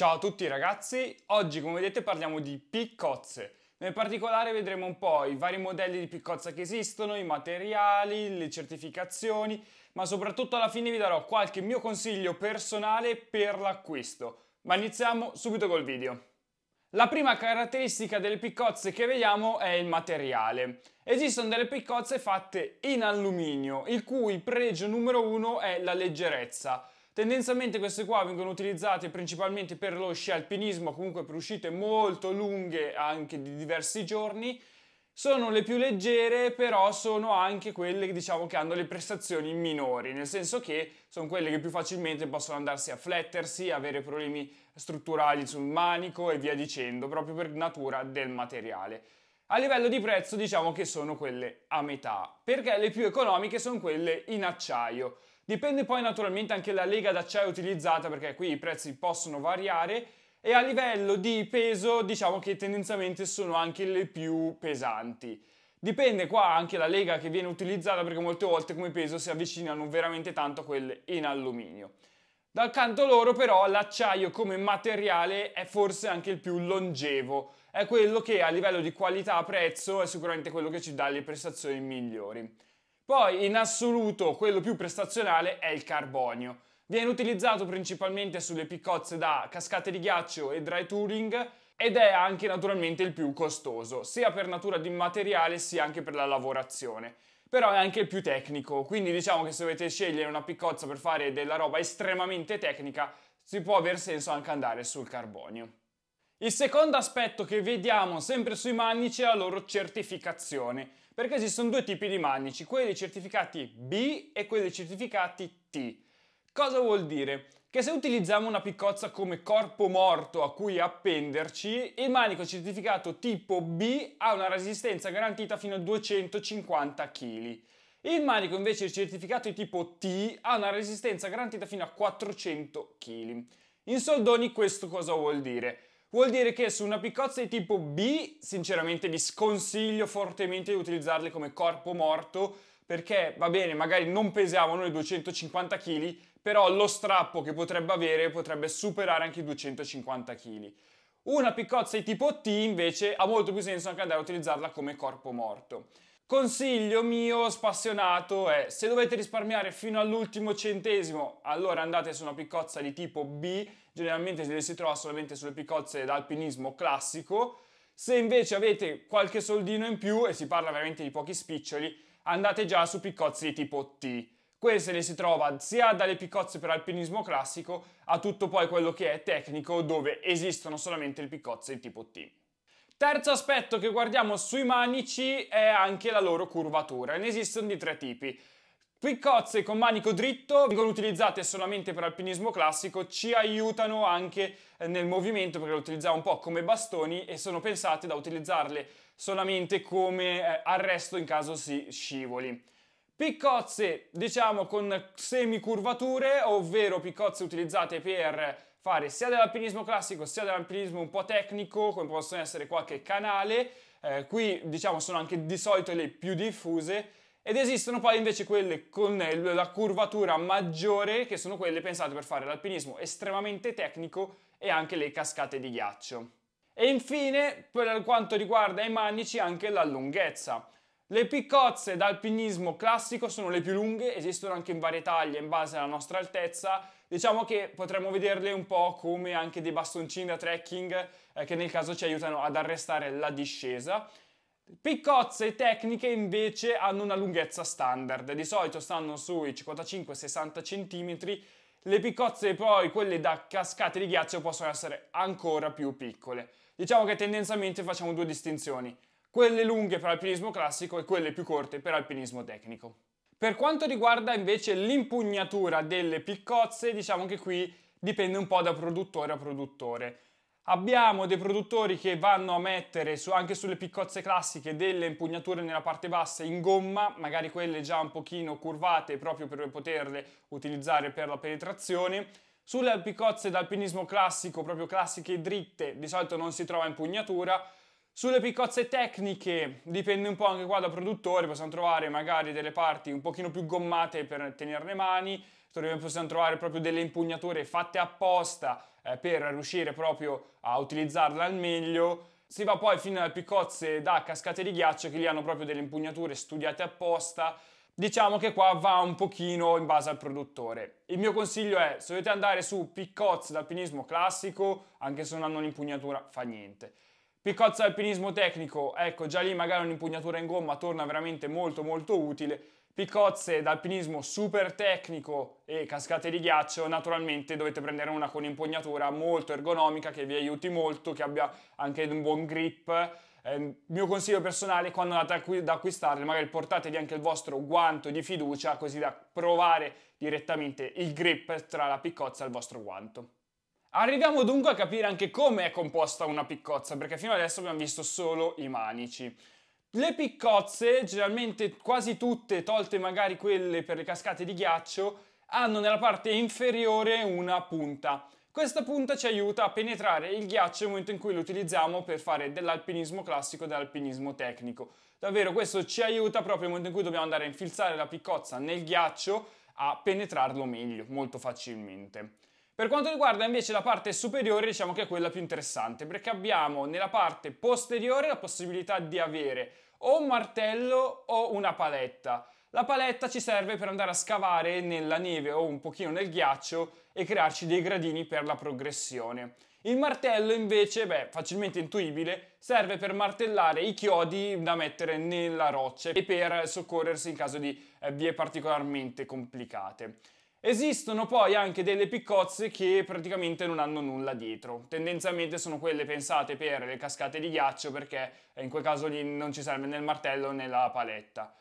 Ciao a tutti ragazzi, oggi come vedete parliamo di piccozze. Nel particolare vedremo un po' i vari modelli di piccozza che esistono, i materiali, le certificazioni, ma soprattutto alla fine vi darò qualche mio consiglio personale per l'acquisto. Ma iniziamo subito col video. La prima caratteristica delle piccozze che vediamo è il materiale. Esistono delle piccozze fatte in alluminio, il cui pregio numero uno è la leggerezza. Tendenzialmente queste qua vengono utilizzate principalmente per lo sci alpinismo, comunque per uscite molto lunghe anche di diversi giorni. Sono le più leggere, però sono anche quelle diciamo, che hanno le prestazioni minori, nel senso che sono quelle che più facilmente possono andarsi a flettersi, avere problemi strutturali sul manico e via dicendo, proprio per natura del materiale. A livello di prezzo diciamo che sono quelle a metà, perché le più economiche sono quelle in acciaio. Dipende poi naturalmente anche dalla lega d'acciaio utilizzata perché qui i prezzi possono variare e a livello di peso diciamo che tendenzialmente sono anche le più pesanti. Dipende qua anche la lega che viene utilizzata perché molte volte come peso si avvicinano veramente tanto a quelle in alluminio. Dal canto loro però l'acciaio come materiale è forse anche il più longevo, è quello che a livello di qualità-prezzo è sicuramente quello che ci dà le prestazioni migliori. Poi in assoluto quello più prestazionale è il carbonio. Viene utilizzato principalmente sulle piccozze da cascate di ghiaccio e dry touring ed è anche naturalmente il più costoso, sia per natura di materiale sia anche per la lavorazione. Però è anche il più tecnico, quindi diciamo che se dovete scegliere una piccozza per fare della roba estremamente tecnica, si può aver senso anche andare sul carbonio. Il secondo aspetto che vediamo sempre sui mannici è la loro certificazione. Perché esistono due tipi di manici, quelli certificati B e quelli certificati T. Cosa vuol dire? Che se utilizziamo una piccozza come corpo morto a cui appenderci, il manico certificato tipo B ha una resistenza garantita fino a 250 kg. Il manico invece certificato tipo T ha una resistenza garantita fino a 400 kg. In soldoni questo cosa vuol dire? Vuol dire che su una piccozza di tipo B, sinceramente vi sconsiglio fortemente di utilizzarle come corpo morto, perché va bene, magari non pesavano i 250 kg, però lo strappo che potrebbe avere potrebbe superare anche i 250 kg. Una piccozza di tipo T invece ha molto più senso anche andare a utilizzarla come corpo morto. Consiglio mio spassionato è se dovete risparmiare fino all'ultimo centesimo, allora andate su una piccozza di tipo B, generalmente le si trova solamente sulle piccozze d'alpinismo classico. Se invece avete qualche soldino in più e si parla veramente di pochi spiccioli, andate già su piccozze di tipo T. Queste le si trova sia dalle piccozze per alpinismo classico a tutto poi quello che è tecnico dove esistono solamente le piccozze di tipo T. Terzo aspetto che guardiamo sui manici è anche la loro curvatura. Ne esistono di tre tipi. Piccozze con manico dritto vengono utilizzate solamente per alpinismo classico, ci aiutano anche eh, nel movimento perché le utilizziamo un po' come bastoni e sono pensate da utilizzarle solamente come eh, arresto in caso si scivoli. Piccozze, diciamo, con semicurvature, ovvero piccozze utilizzate per fare sia dell'alpinismo classico sia dell'alpinismo un po' tecnico, come possono essere qualche canale, eh, qui diciamo sono anche di solito le più diffuse, ed esistono poi invece quelle con eh, la curvatura maggiore, che sono quelle pensate per fare l'alpinismo estremamente tecnico e anche le cascate di ghiaccio. E infine, per quanto riguarda i manici, anche la lunghezza. Le piccozze d'alpinismo classico sono le più lunghe, esistono anche in varie taglie in base alla nostra altezza. Diciamo che potremmo vederle un po' come anche dei bastoncini da trekking eh, che nel caso ci aiutano ad arrestare la discesa. Piccozze tecniche invece hanno una lunghezza standard, di solito stanno sui 55-60 cm. Le piccozze poi, quelle da cascate di ghiaccio, possono essere ancora più piccole. Diciamo che tendenzialmente facciamo due distinzioni quelle lunghe per alpinismo classico e quelle più corte per alpinismo tecnico. Per quanto riguarda invece l'impugnatura delle piccozze, diciamo che qui dipende un po' da produttore a produttore. Abbiamo dei produttori che vanno a mettere su, anche sulle piccozze classiche delle impugnature nella parte bassa in gomma, magari quelle già un pochino curvate proprio per poterle utilizzare per la penetrazione. Sulle piccozze d'alpinismo classico, proprio classiche e dritte, di solito non si trova impugnatura, sulle piccozze tecniche dipende un po' anche qua da produttore, possiamo trovare magari delle parti un pochino più gommate per tenere le mani, possiamo trovare proprio delle impugnature fatte apposta eh, per riuscire proprio a utilizzarla al meglio. Si va poi fino alle piccozze da cascate di ghiaccio che lì hanno proprio delle impugnature studiate apposta. Diciamo che qua va un pochino in base al produttore. Il mio consiglio è, se dovete andare su piccozze d'alpinismo classico, anche se non hanno l'impugnatura, fa niente. Piccozza alpinismo tecnico, ecco già lì magari un'impugnatura in gomma torna veramente molto molto utile. Piccozze d'alpinismo super tecnico e cascate di ghiaccio, naturalmente dovete prendere una con impugnatura molto ergonomica che vi aiuti molto, che abbia anche un buon grip. Eh, mio consiglio personale quando andate ad acquistarle magari portatevi anche il vostro guanto di fiducia così da provare direttamente il grip tra la piccozza e il vostro guanto. Arriviamo dunque a capire anche come è composta una piccozza, perché fino adesso abbiamo visto solo i manici. Le piccozze, generalmente quasi tutte, tolte magari quelle per le cascate di ghiaccio, hanno nella parte inferiore una punta. Questa punta ci aiuta a penetrare il ghiaccio nel momento in cui lo utilizziamo per fare dell'alpinismo classico e dell'alpinismo tecnico. Davvero questo ci aiuta proprio nel momento in cui dobbiamo andare a infilzare la piccozza nel ghiaccio a penetrarlo meglio, molto facilmente. Per quanto riguarda invece la parte superiore, diciamo che è quella più interessante, perché abbiamo nella parte posteriore la possibilità di avere o un martello o una paletta. La paletta ci serve per andare a scavare nella neve o un pochino nel ghiaccio e crearci dei gradini per la progressione. Il martello invece, beh, facilmente intuibile, serve per martellare i chiodi da mettere nella roccia e per soccorrersi in caso di eh, vie particolarmente complicate. Esistono poi anche delle piccozze che praticamente non hanno nulla dietro. Tendenzialmente sono quelle pensate per le cascate di ghiaccio perché eh, in quel caso lì non ci serve né il martello né la paletta.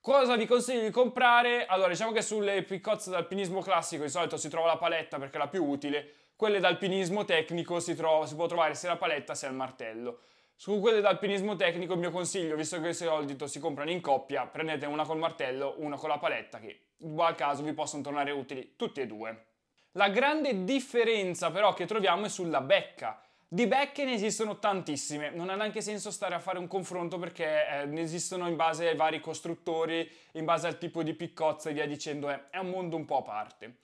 Cosa vi consiglio di comprare? Allora, diciamo che sulle piccozze d'alpinismo classico di solito si trova la paletta perché è la più utile, quelle d'alpinismo tecnico si, trova, si può trovare sia la paletta sia il martello. Su quelle d'alpinismo tecnico il mio consiglio, visto che di solito si comprano in coppia, prendete una col martello, una con la paletta, che in qual caso vi possono tornare utili tutti e due. La grande differenza però che troviamo è sulla becca. Di becche ne esistono tantissime, non ha neanche senso stare a fare un confronto perché eh, ne esistono in base ai vari costruttori, in base al tipo di piccozza e via dicendo, eh, è un mondo un po' a parte.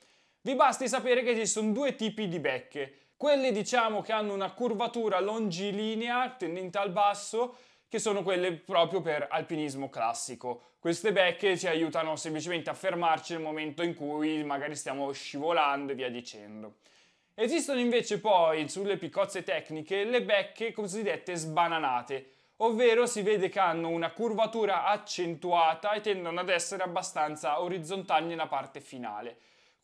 Vi basti sapere che esistono due tipi di becche, quelle diciamo che hanno una curvatura longilinea tendente al basso che sono quelle proprio per alpinismo classico. Queste becche ci aiutano semplicemente a fermarci nel momento in cui magari stiamo scivolando e via dicendo. Esistono invece poi sulle piccozze tecniche le becche cosiddette sbananate, ovvero si vede che hanno una curvatura accentuata e tendono ad essere abbastanza orizzontali nella parte finale.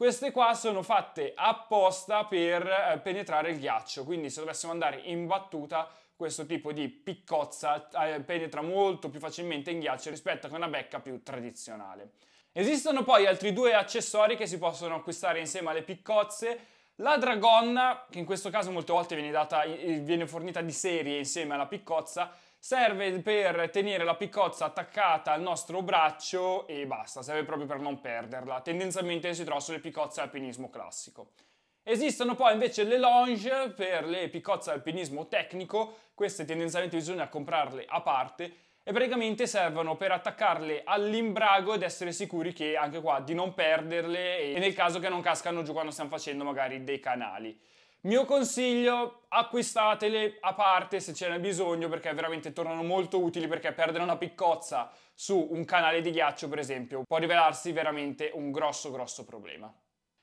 Queste qua sono fatte apposta per eh, penetrare il ghiaccio, quindi se dovessimo andare in battuta questo tipo di piccozza eh, penetra molto più facilmente in ghiaccio rispetto a una becca più tradizionale. Esistono poi altri due accessori che si possono acquistare insieme alle piccozze, la dragonna, che in questo caso molte volte viene, data, viene fornita di serie insieme alla piccozza, serve per tenere la piccozza attaccata al nostro braccio e basta, serve proprio per non perderla. Tendenzialmente si trova sulle piccozze alpinismo classico. Esistono poi invece le longe per le piccozze alpinismo tecnico, queste tendenzialmente bisogna comprarle a parte e praticamente servono per attaccarle all'imbrago ed essere sicuri che anche qua di non perderle e nel caso che non cascano giù quando stiamo facendo magari dei canali. Mio consiglio, acquistatele a parte se ce n'è bisogno perché veramente tornano molto utili perché perdere una piccozza su un canale di ghiaccio per esempio può rivelarsi veramente un grosso grosso problema.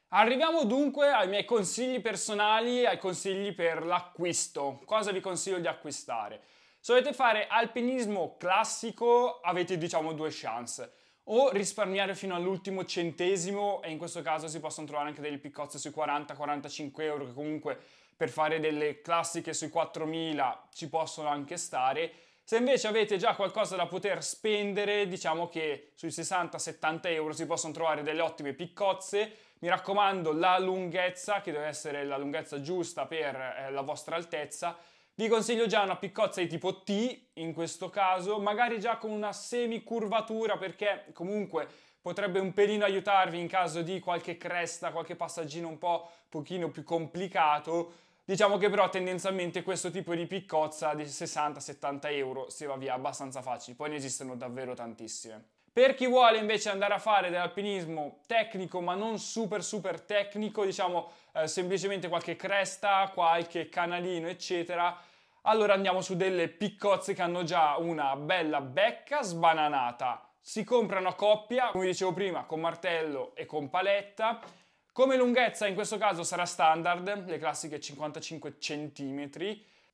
Arriviamo dunque ai miei consigli personali ai consigli per l'acquisto. Cosa vi consiglio di acquistare? Se volete fare alpinismo classico avete diciamo due chance o risparmiare fino all'ultimo centesimo e in questo caso si possono trovare anche delle piccozze sui 40-45 euro che comunque per fare delle classiche sui 4000 ci possono anche stare. Se invece avete già qualcosa da poter spendere, diciamo che sui 60-70 euro si possono trovare delle ottime piccozze. Mi raccomando la lunghezza, che deve essere la lunghezza giusta per eh, la vostra altezza, vi consiglio già una piccozza di tipo T, in questo caso, magari già con una semicurvatura perché comunque potrebbe un pelino aiutarvi in caso di qualche cresta, qualche passaggino un po' pochino più complicato. Diciamo che però tendenzialmente questo tipo di piccozza di 60-70 euro si va via abbastanza facile, poi ne esistono davvero tantissime. Per chi vuole invece andare a fare dell'alpinismo tecnico ma non super super tecnico, diciamo eh, semplicemente qualche cresta, qualche canalino eccetera, allora andiamo su delle piccozze che hanno già una bella becca sbananata. Si comprano a coppia, come dicevo prima, con martello e con paletta. Come lunghezza in questo caso sarà standard, le classiche 55 cm.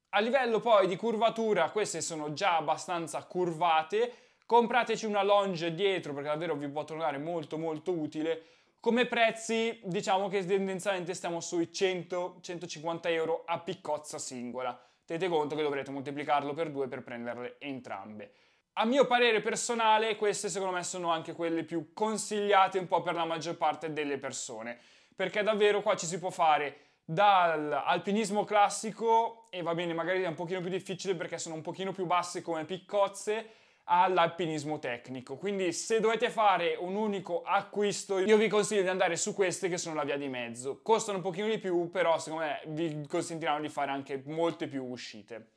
A livello poi di curvatura, queste sono già abbastanza curvate. Comprateci una longe dietro perché davvero vi può tornare molto molto utile. Come prezzi diciamo che tendenzialmente stiamo sui 100-150 euro a piccozza singola. Tenete conto che dovrete moltiplicarlo per 2 per prenderle entrambe. A mio parere personale, queste secondo me sono anche quelle più consigliate un po' per la maggior parte delle persone, perché davvero qua ci si può fare dall'alpinismo classico e va bene, magari è un pochino più difficile perché sono un pochino più basse come piccozze, all'alpinismo tecnico. Quindi se dovete fare un unico acquisto, io vi consiglio di andare su queste che sono la via di mezzo. Costano un pochino di più, però secondo me vi consentiranno di fare anche molte più uscite.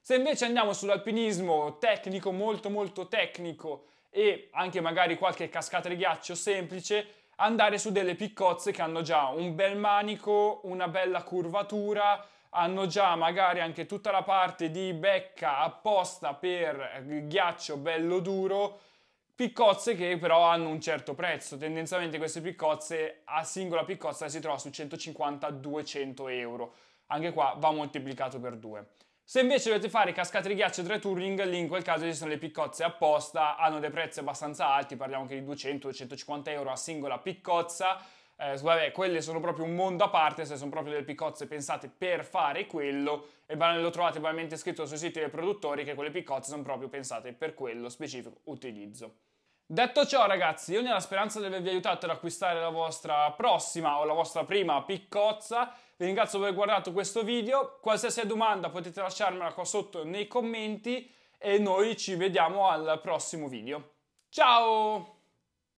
Se invece andiamo sull'alpinismo tecnico, molto molto tecnico e anche magari qualche cascata di ghiaccio semplice, andare su delle piccozze che hanno già un bel manico, una bella curvatura, hanno già magari anche tutta la parte di becca apposta per ghiaccio bello duro, piccozze che però hanno un certo prezzo. Tendenzialmente queste piccozze, a singola piccozza si trova su 150-200 euro. Anche qua va moltiplicato per 2. Se invece dovete fare cascate di ghiaccio tra touring, lì in quel caso ci sono le piccozze apposta, hanno dei prezzi abbastanza alti, parliamo anche di 200-250 euro a singola piccozza eh, vabbè, quelle sono proprio un mondo a parte, se sono proprio delle piccozze pensate per fare quello, e lo trovate probabilmente scritto sui siti dei produttori che quelle piccozze sono proprio pensate per quello specifico utilizzo. Detto ciò ragazzi, io nella speranza di avervi aiutato ad acquistare la vostra prossima o la vostra prima piccozza, vi ringrazio per aver guardato questo video, qualsiasi domanda potete lasciarmela qua sotto nei commenti e noi ci vediamo al prossimo video. Ciao!